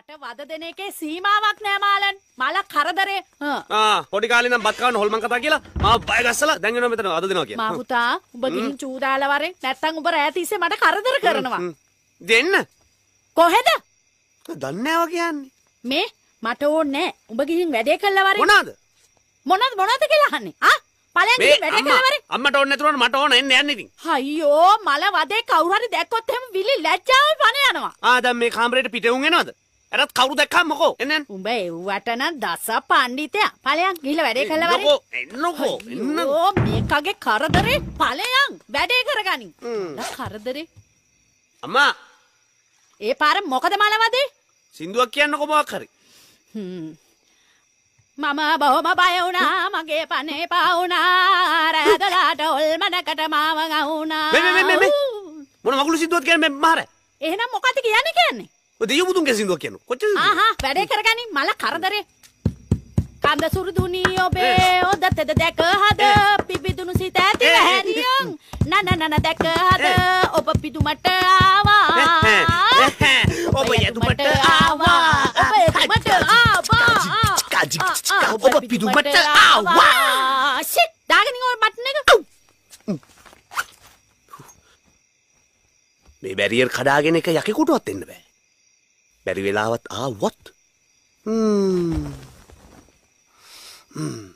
මට වද දෙන එකේ සීමාවක් නෑ මාලන්. මල කරදරේ. ආ පොඩි කාලේ නම් බත් කවන්න හොල්මන් කතා කියලා මාව බය ගස්සලා දැන් එනවා මෙතන වද දෙනවා කියලා. මා පුතා උඹ ගිහින් චූදාලා වරේ නැත්තම් උඹ රෑ තිස්සේ මට කරදර කරනවා. දෙන්න. කොහෙද? දන්නේ නැව කියන්නේ. මේ මට ඕනේ නෑ. උඹ ගිහින් වැඩේ කළා වරේ. මොනවාද? මොනවාද මොනවාද කියලා අහන්නේ? ආ පලයන් වැඩ කරවරේ අම්මට ඕනේ නැතුනට මට ඕන එන්න යන්න ඉතින් අයියෝ මල වදේ කවුරු හරි දැක්කොත් එහෙම විලි ලැජ්ජාව පණ යනවා ආ දැන් මේ කාමරේට පිටුම් එනවද ඇරත් කවුරු දැක්කා මොකෝ එන්න උඹ එව්වට නම් දස පණ්ඩිතයා ඵලයන් ගිහිල්ලා වැඩේ කළා වරේ මොකෝ එන්නකෝ එන්නෝ මේකගේ කරදරේ ඵලයන් වැඩේ කරගනි කරදරේ අම්මා ඒ පාර මොකද මලවදේ සින්දුවක් කියන්නකෝ මොකක් හරි මම බොහොම බය වුණා මගේ පනේ පාවුණා රැදලාට ඔල්මඩකට මාව ගහුණා මේ මේ මේ මොන මගුළු සිද්දුවත් කියන්නේ මහරෑ එහෙනම් මොකද්ද කියන්නේ කියන්නේ දෙය බුදුන් ගැසිදුව කියන කොච වැඩේ කරගනි මල කරදරේ කඳ සුරුදුනී ඔබේ ඔද තෙද දැක හද පිබිදුණු සිත ඇති හැරියන් නන නන දැක හද ඔබ පිදුමට ආවා ඔබ යදුමට ආවා ඔබ යදුමට ආවා ඔබ පිදුමට ආවා ෂිට් දාගෙන ඔය බටන් එක මේ බැරියර් කඩාගෙන එක යකෙකුටවත් එන්න බෑ බැරි වෙලාවත් ආවොත් හ්ම් හ්ම්